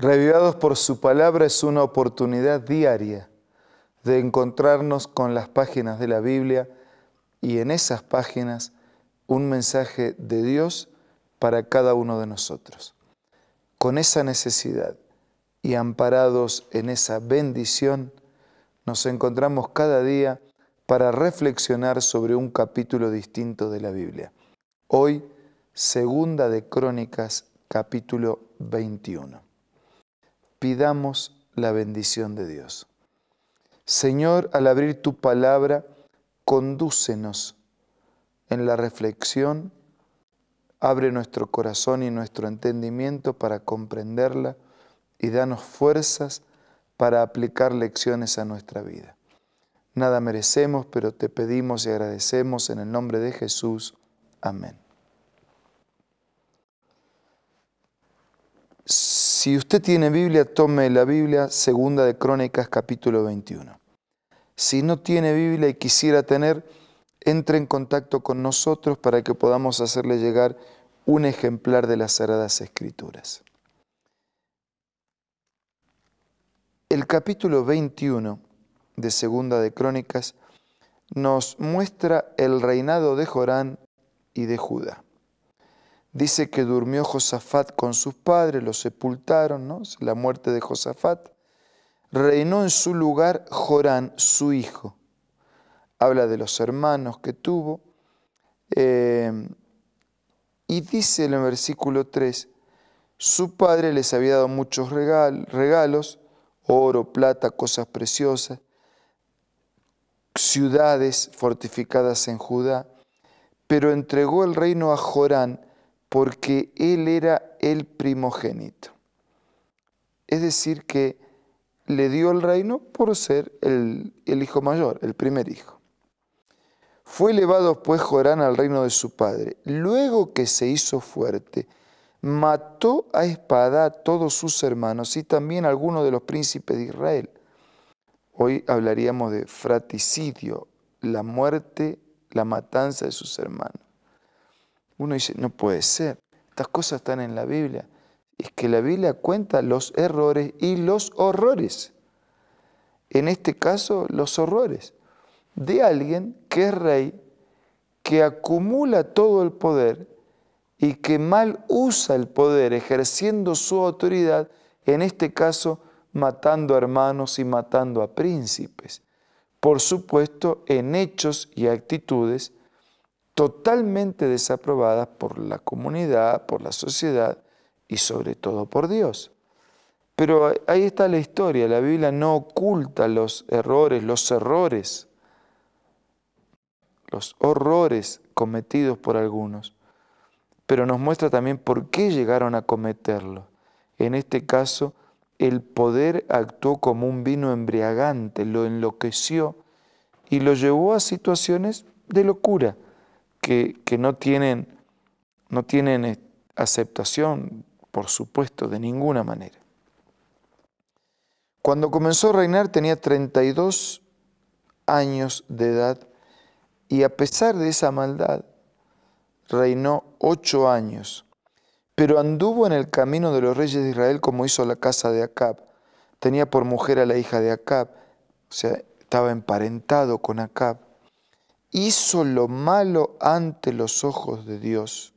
revivados por su palabra es una oportunidad diaria de encontrarnos con las páginas de la Biblia y en esas páginas un mensaje de Dios para cada uno de nosotros. Con esa necesidad y amparados en esa bendición, nos encontramos cada día para reflexionar sobre un capítulo distinto de la Biblia. Hoy, segunda de Crónicas, capítulo 21 pidamos la bendición de Dios. Señor, al abrir tu palabra, condúcenos en la reflexión, abre nuestro corazón y nuestro entendimiento para comprenderla y danos fuerzas para aplicar lecciones a nuestra vida. Nada merecemos, pero te pedimos y agradecemos en el nombre de Jesús. Amén. Si usted tiene Biblia, tome la Biblia, segunda de Crónicas, capítulo 21. Si no tiene Biblia y quisiera tener, entre en contacto con nosotros para que podamos hacerle llegar un ejemplar de las Sagradas Escrituras. El capítulo 21 de Segunda de Crónicas nos muestra el reinado de Jorán y de Judá. Dice que durmió Josafat con sus padres, lo sepultaron, ¿no? la muerte de Josafat. Reinó en su lugar Jorán, su hijo. Habla de los hermanos que tuvo. Eh, y dice en el versículo 3, su padre les había dado muchos regalos, oro, plata, cosas preciosas, ciudades fortificadas en Judá, pero entregó el reino a Jorán, porque Él era el primogénito. Es decir, que le dio el reino por ser el, hijo mayor, el primer hijo. Fue elevado pues Jorán al reino de su padre. Luego que se hizo fuerte, mató a espada a todos sus hermanos y también a algunos de los príncipes de Israel. Hoy hablaríamos de fraticidio, la muerte, la matanza de sus hermanos. Uno dice, no puede ser, estas cosas están en la Biblia. Es que la Biblia cuenta los errores y los horrores. En este caso, los horrores de alguien que es rey, que acumula todo el poder y que mal usa el poder ejerciendo su autoridad, en este caso matando a hermanos y matando a príncipes. Por supuesto, en hechos y actitudes totalmente desaprobadas por la comunidad, por la sociedad y sobre todo por Dios. Pero ahí está la historia, la Biblia no oculta los errores, los errores, los horrores cometidos por algunos, pero nos muestra también por qué llegaron a cometerlo. En este caso, el poder actuó como un vino embriagante, lo enloqueció y lo llevó a situaciones de locura que, no tienen, no tienen eh, aceptación, por supuesto, de ninguna manera. Cuando comenzó a reinar tenía 32 años de edad y a pesar de esa maldad, reinó ocho años. Pero anduvo en el camino de los reyes de Israel como hizo la casa de Acab. Tenía por mujer a la hija de Acab, o sea, estaba emparentado con Acab hizo lo malo ante los ojos de Dios.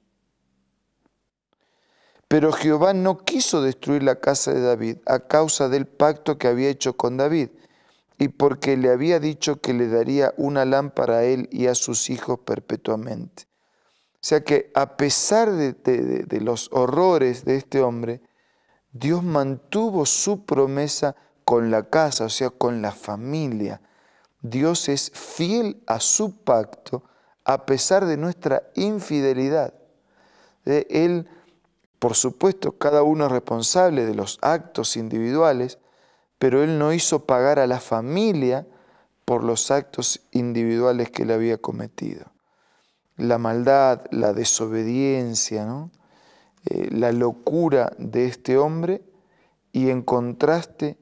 Pero Jehová no quiso destruir la casa de David a causa del pacto que había hecho con David y porque le había dicho que le daría una lámpara a él y a sus hijos perpetuamente. O sea que a pesar de, los horrores de este hombre, Dios mantuvo su promesa con la casa, o sea, con la familia. Dios es fiel a su pacto a pesar de nuestra infidelidad. Eh, Él, por supuesto, cada uno es responsable de los actos individuales, pero Él no hizo pagar a la familia por los actos individuales que Él había cometido. La maldad, la desobediencia, eh, la locura de este hombre y en contraste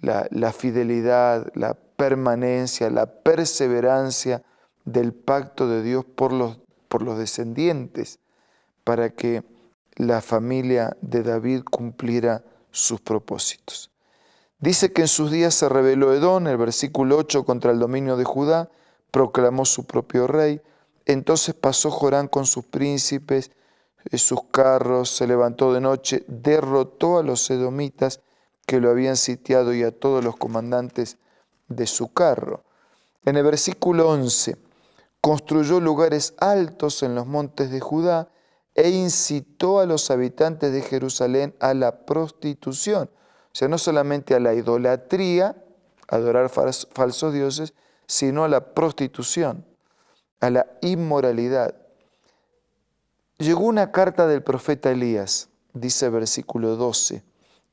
la, la fidelidad, la permanencia, la perseverancia del pacto de Dios por los, por los descendientes, para que la familia de David cumpliera sus propósitos. Dice que en sus días se rebeló Edón, el versículo 8, contra el dominio de Judá, proclamó su propio rey. Entonces pasó Jorán con sus príncipes, eh, sus carros, se levantó de noche, derrotó a los edomitas que lo habían sitiado y a todos los comandantes de su carro. En el versículo 11, construyó lugares altos en los montes de Judá e incitó a los habitantes de Jerusalén a la prostitución, o sea, no solamente a la idolatría, adorar falsos dioses, sino a la prostitución, a la inmoralidad. Llegó una carta del profeta Elías, dice el versículo 12,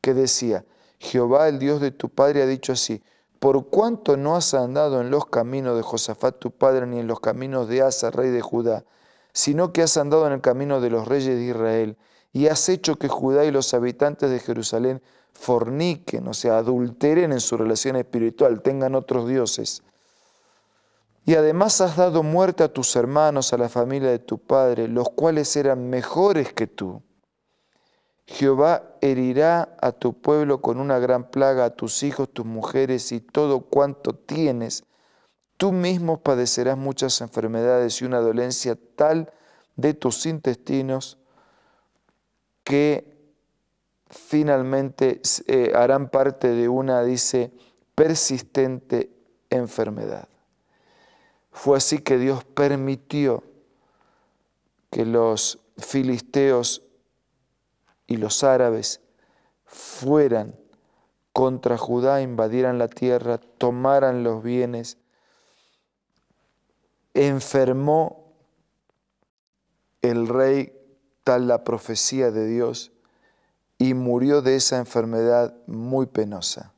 que decía, Jehová el Dios de tu Padre ha dicho así, por cuanto no has andado en los caminos de Josafat tu padre, ni en los caminos de Asa, rey de Judá, sino que has andado en el camino de los reyes de Israel, y has hecho que Judá y los habitantes de Jerusalén forniquen, o sea, adulteren en su relación espiritual, tengan otros dioses. Y además has dado muerte a tus hermanos, a la familia de tu padre, los cuales eran mejores que tú. Jehová herirá a tu pueblo con una gran plaga, a tus hijos, tus mujeres y todo cuanto tienes. Tú mismo padecerás muchas enfermedades y una dolencia tal de tus intestinos que finalmente eh, harán parte de una, dice, persistente enfermedad. Fue así que Dios permitió que los filisteos y los árabes fueran contra Judá, invadieran la tierra, tomaran los bienes, enfermó el rey tal la profecía de Dios y murió de esa enfermedad muy penosa.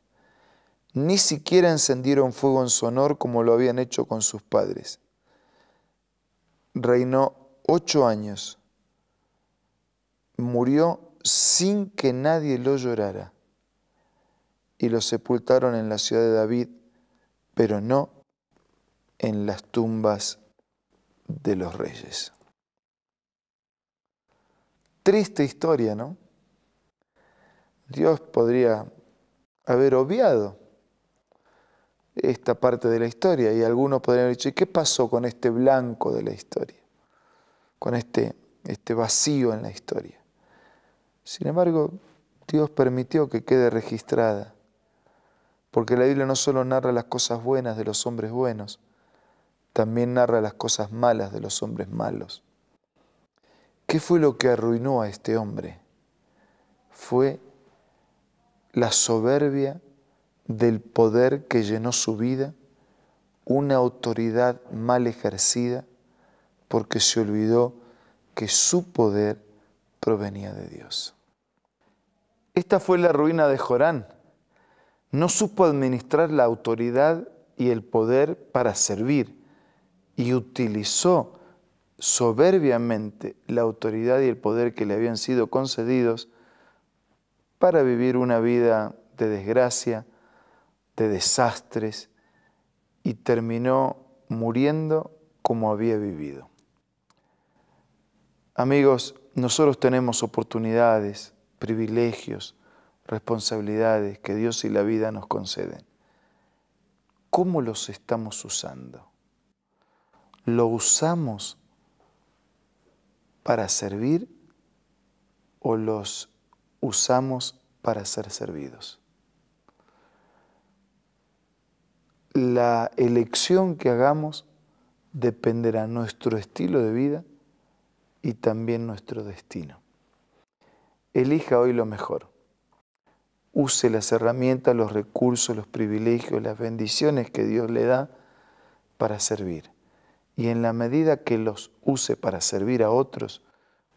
Ni siquiera encendieron fuego en su honor como lo habían hecho con sus padres. Reinó ocho años. Murió sin que nadie lo llorara. Y lo sepultaron en la ciudad de David, pero no en las tumbas de los reyes. Triste historia, ¿no? Dios podría haber obviado esta parte de la historia y algunos podrían haber dicho, ¿y qué pasó con este blanco de la historia? Con este, este vacío en la historia. Sin embargo, Dios permitió que quede registrada, porque la Biblia no solo narra las cosas buenas de los hombres buenos, también narra las cosas malas de los hombres malos. ¿Qué fue lo que arruinó a este hombre? Fue la soberbia del poder que llenó su vida, una autoridad mal ejercida, porque se olvidó que su poder provenía de Dios. Esta fue la ruina de Jorán. No supo administrar la autoridad y el poder para servir y utilizó soberbiamente la autoridad y el poder que le habían sido concedidos para vivir una vida de desgracia, de desastres, y terminó muriendo como había vivido. Amigos, nosotros tenemos oportunidades privilegios, responsabilidades que Dios y la vida nos conceden. ¿Cómo los estamos usando? ¿Lo usamos para servir o los usamos para ser servidos? La elección que hagamos dependerá nuestro estilo de vida y también nuestro destino. Elija hoy lo mejor. Use las herramientas, los recursos, los privilegios, las bendiciones que Dios le da para servir. Y en la medida que los use para servir a otros,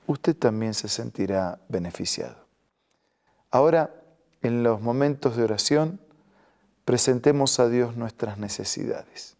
usted también se sentirá beneficiado. Ahora, en los momentos de oración, presentemos a Dios nuestras necesidades.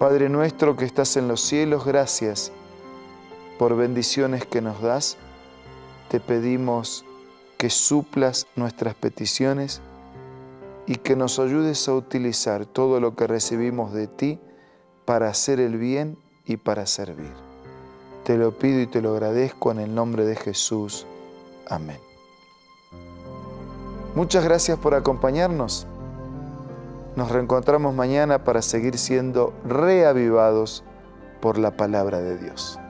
Padre nuestro que estás en los cielos, gracias por bendiciones que nos das. Te pedimos que suplas nuestras peticiones y que nos ayudes a utilizar todo lo que recibimos de ti para hacer el bien y para servir. Te lo pido y te lo agradezco en el nombre de Jesús. Amén. Muchas gracias por acompañarnos. Nos reencontramos mañana para seguir siendo reavivados por la palabra de Dios.